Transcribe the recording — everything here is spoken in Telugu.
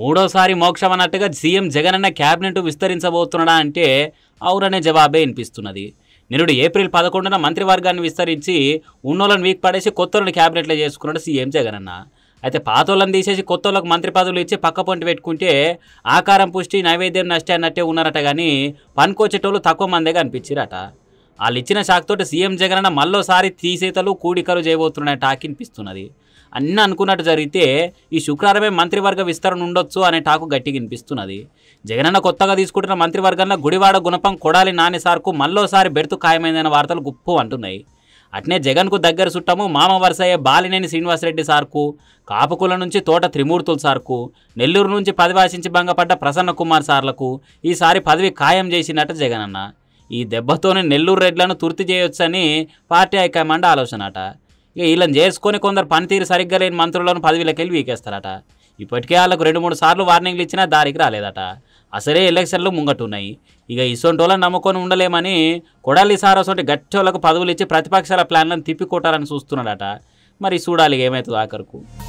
మూడోసారి మోక్షం అన్నట్టుగా సీఎం జగనన్న క్యాబినెట్ విస్తరించబోతున్నాడా అంటే అవురనే జవాబే వినిపిస్తున్నది నిరుడు ఏప్రిల్ పదకొండున మంత్రివర్గాన్ని విస్తరించి ఉన్నోళ్ళని వీక్ పడేసి కొత్తలను క్యాబినెట్లో చేసుకున్నాడు సీఎం జగనన్న అయితే పాతోళ్ళని తీసేసి కొత్తోళ్ళకు మంత్రి పదవులు ఇచ్చి పక్క పొంటి పెట్టుకుంటే ఆకారం పుష్టి నైవేద్యం నష్టే అన్నట్టే ఉన్నారట కానీ పనికొచ్చేటోళ్ళు తక్కువ మందే కనిపించారట వాళ్ళు ఇచ్చిన షాక్ తోటి సీఎం జగన్ అన్న మళ్ళోసారి తీసేతలు కూడికలు చేయబోతున్నాయి టాక్ వినిపిస్తున్నది అన్నీ అనుకున్నట్టు జరిగితే ఈ శుక్రవారమే మంత్రివర్గ విస్తరణ ఉండొచ్చు అనే టాకు గట్టిగా వినిపిస్తున్నది జగనన్న కొత్తగా తీసుకుంటున్న మంత్రివర్గంలో గుడివాడ గుణపం కొడాలి నాని సార్కు మళ్ళోసారి బెర్తు ఖాయమైందనే వార్తలు గుప్పు అంటున్నాయి అట్నే జగన్కు దగ్గర చుట్టము మామ వరుసయ్యే బాలినేని శ్రీనివాసరెడ్డి సార్కు కాపుకుల నుంచి తోట త్రిమూర్తుల సార్కు నెల్లూరు నుంచి పదవి ఆశించి భంగపడ్డ ప్రసన్న కుమార్ సార్లకు ఈసారి పదవి ఖాయం చేసినట్టు జగనన్న ఈ దెబ్బతోనే నెల్లూరు రెడ్లను తుర్తి చేయొచ్చని పార్టీ హైకమాండ్ ఆలోచన అట ఇక వీళ్ళని చేసుకొని కొందరు పనితీరు సరిగ్గా లేని మంత్రులను పదవిలోకి వెళ్ళి వీకేస్తారట ఇప్పటికే వాళ్ళకు రెండు మూడు సార్లు వార్నింగ్లు ఇచ్చినా దారికి రాలేదట అసలే ఎలక్షన్లు ముంగట్టున్నాయి ఇక ఇసొంటోళ్ళని నమ్ముకొని ఉండలేమని కొడాలి సార్ అసొంటి గట్టి వాళ్ళకు పదవులు ఇచ్చి ప్రతిపక్షాల ప్లాన్లను తిప్పికొట్టాలని చూస్తున్నాడట మరి చూడాలి ఏమవుతుందో ఆఖరుకు